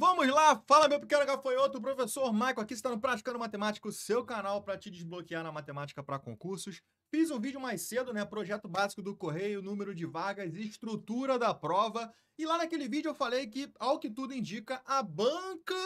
Vamos lá, fala meu pequeno gafanhoto, o professor Maico aqui está no Praticando Matemática, o seu canal para te desbloquear na matemática para concursos. Fiz um vídeo mais cedo, né, projeto básico do Correio, número de vagas, estrutura da prova. E lá naquele vídeo eu falei que, ao que tudo indica, a banca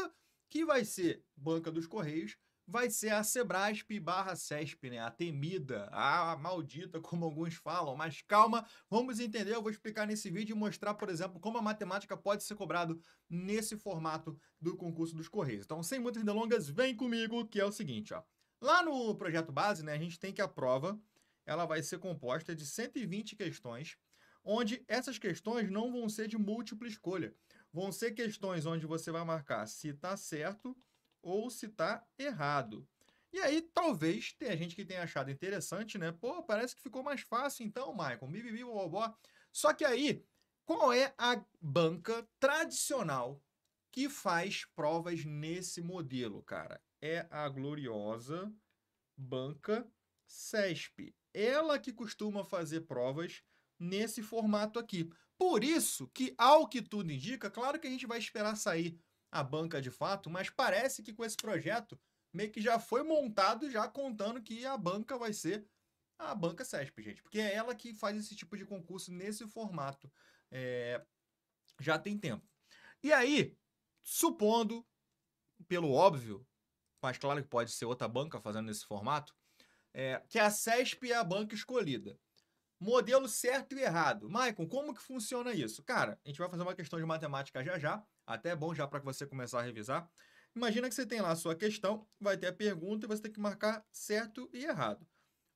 que vai ser Banca dos Correios vai ser a Sebrasp barra CESP, né? A temida, a maldita, como alguns falam. Mas calma, vamos entender. Eu vou explicar nesse vídeo e mostrar, por exemplo, como a matemática pode ser cobrado nesse formato do concurso dos Correios. Então, sem muitas delongas, vem comigo, que é o seguinte, ó. Lá no projeto base, né, a gente tem que a prova, ela vai ser composta de 120 questões, onde essas questões não vão ser de múltipla escolha. Vão ser questões onde você vai marcar se está certo ou se está errado. E aí, talvez, tenha gente que tenha achado interessante, né? Pô, parece que ficou mais fácil então, Michael. Bibibi, bobó. Só que aí, qual é a banca tradicional que faz provas nesse modelo, cara? É a gloriosa banca CESP. Ela que costuma fazer provas nesse formato aqui. Por isso que, ao que tudo indica, claro que a gente vai esperar sair a banca de fato, mas parece que com esse projeto meio que já foi montado, já contando que a banca vai ser a banca CESP, gente. Porque é ela que faz esse tipo de concurso nesse formato. É, já tem tempo. E aí, supondo, pelo óbvio, mas claro que pode ser outra banca fazendo esse formato, é, que a CESP é a banca escolhida. Modelo certo e errado. Maicon, como que funciona isso? Cara, a gente vai fazer uma questão de matemática já já, até é bom já para você começar a revisar. Imagina que você tem lá a sua questão, vai ter a pergunta e você tem que marcar certo e errado.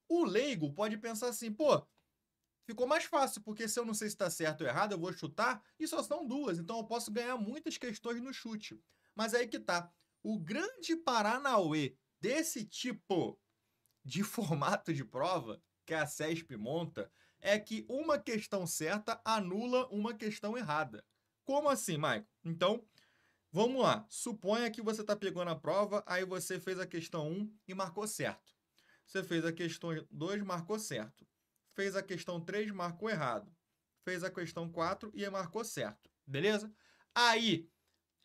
O leigo pode pensar assim, pô, ficou mais fácil, porque se eu não sei se está certo ou errado, eu vou chutar e só são duas, então eu posso ganhar muitas questões no chute. Mas aí que tá. O grande Paranauê desse tipo de formato de prova que a CESP monta é que uma questão certa anula uma questão errada. Como assim, Maicon? Então, vamos lá. Suponha que você está pegando a prova, aí você fez a questão 1 e marcou certo. Você fez a questão 2, marcou certo. Fez a questão 3, marcou errado. Fez a questão 4 e marcou certo. Beleza? Aí,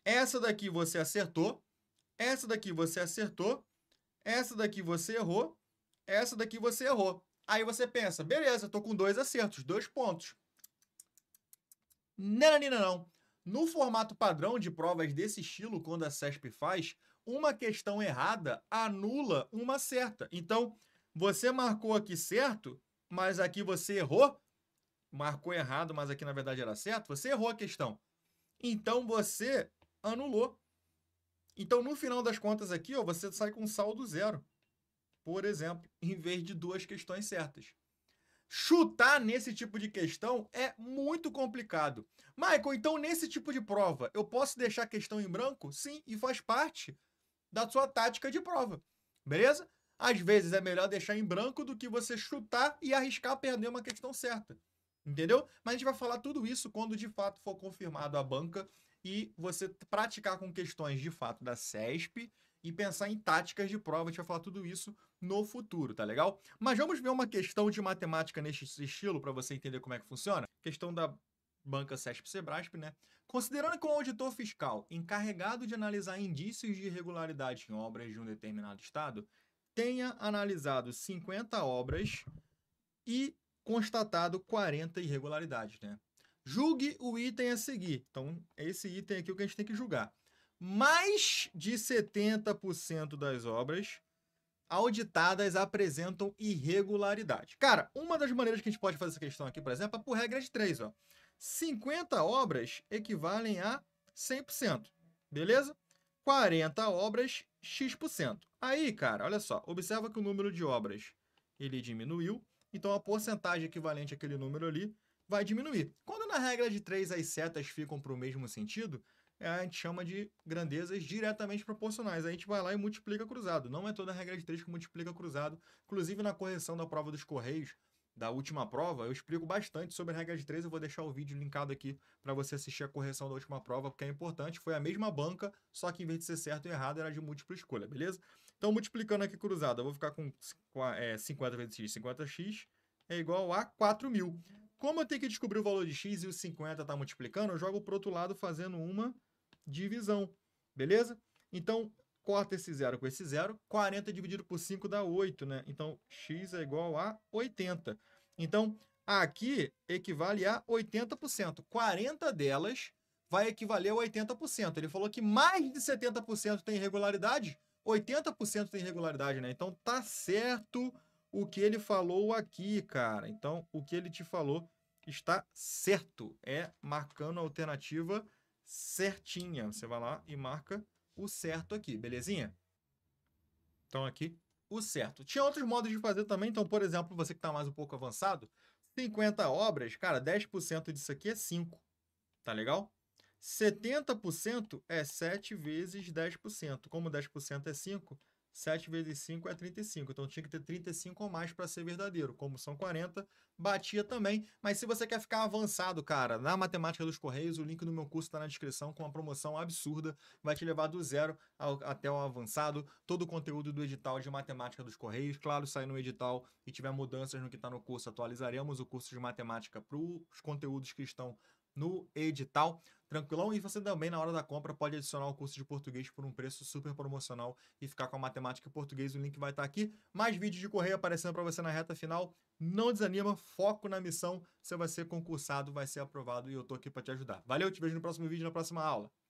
essa daqui você acertou, essa daqui você acertou, essa daqui você errou, essa daqui você errou. Aí você pensa, beleza, estou tô com dois acertos, dois pontos. Nananina não. No formato padrão de provas desse estilo, quando a CESP faz, uma questão errada anula uma certa. Então, você marcou aqui certo, mas aqui você errou. Marcou errado, mas aqui na verdade era certo. Você errou a questão. Então, você anulou. Então, no final das contas aqui, ó, você sai com saldo zero por exemplo, em vez de duas questões certas. Chutar nesse tipo de questão é muito complicado. Michael, então nesse tipo de prova, eu posso deixar a questão em branco? Sim, e faz parte da sua tática de prova. Beleza? Às vezes é melhor deixar em branco do que você chutar e arriscar perder uma questão certa. Entendeu? Mas a gente vai falar tudo isso quando de fato for confirmado a banca e você praticar com questões de fato da CESP e pensar em táticas de prova. A gente vai falar tudo isso no futuro, tá legal? Mas vamos ver uma questão de matemática neste estilo para você entender como é que funciona. Questão da banca CESP Sebrasp, né? Considerando que o auditor fiscal encarregado de analisar indícios de irregularidade em obras de um determinado estado tenha analisado 50 obras e constatado 40 irregularidades, né? Julgue o item a seguir. Então, é esse item aqui é o que a gente tem que julgar mais de 70% das obras auditadas apresentam irregularidade. Cara, uma das maneiras que a gente pode fazer essa questão aqui, por exemplo, é por regra de 3, ó. 50 obras equivalem a 100%, beleza? 40 obras, x%. Aí, cara, olha só, observa que o número de obras ele diminuiu, então a porcentagem equivalente àquele número ali vai diminuir. Quando na regra de 3 as setas ficam para o mesmo sentido, a gente chama de grandezas diretamente proporcionais. a gente vai lá e multiplica cruzado. Não é toda a regra de três que multiplica cruzado. Inclusive, na correção da prova dos Correios, da última prova, eu explico bastante sobre a regra de três. Eu vou deixar o vídeo linkado aqui para você assistir a correção da última prova, porque é importante. Foi a mesma banca, só que em vez de ser certo e errado, era de múltipla escolha, beleza? Então, multiplicando aqui cruzado, eu vou ficar com 50 vezes x, 50x é igual a 4.000. Como eu tenho que descobrir o valor de x e os 50 está multiplicando, eu jogo para o outro lado fazendo uma divisão, beleza? Então, corta esse zero com esse zero, 40 dividido por 5 dá 8, né? Então, x é igual a 80. Então, aqui equivale a 80%. 40 delas vai equivaler a 80%. Ele falou que mais de 70% tem irregularidade, 80% tem irregularidade, né? Então, tá certo o que ele falou aqui, cara. Então, o que ele te falou está certo. É marcando a alternativa certinha. Você vai lá e marca o certo aqui, belezinha? Então aqui, o certo. Tinha outros modos de fazer também. Então, por exemplo, você que está mais um pouco avançado, 50 obras, cara, 10% disso aqui é 5. Tá legal? 70% é 7 vezes 10%. Como 10% é 5, 7 vezes 5 é 35. Então tinha que ter 35 ou mais para ser verdadeiro. Como são 40, batia também. Mas se você quer ficar avançado, cara, na matemática dos Correios, o link do meu curso está na descrição com uma promoção absurda. Vai te levar do zero ao, até o avançado. Todo o conteúdo do edital de matemática dos Correios. Claro, sair no edital e tiver mudanças no que está no curso, atualizaremos o curso de matemática para os conteúdos que estão no edital, tranquilão? E você também, na hora da compra, pode adicionar o curso de português por um preço super promocional e ficar com a matemática e português. O link vai estar tá aqui. Mais vídeos de correio aparecendo para você na reta final. Não desanima, foco na missão. Você vai ser concursado, vai ser aprovado e eu estou aqui para te ajudar. Valeu, te vejo no próximo vídeo, na próxima aula.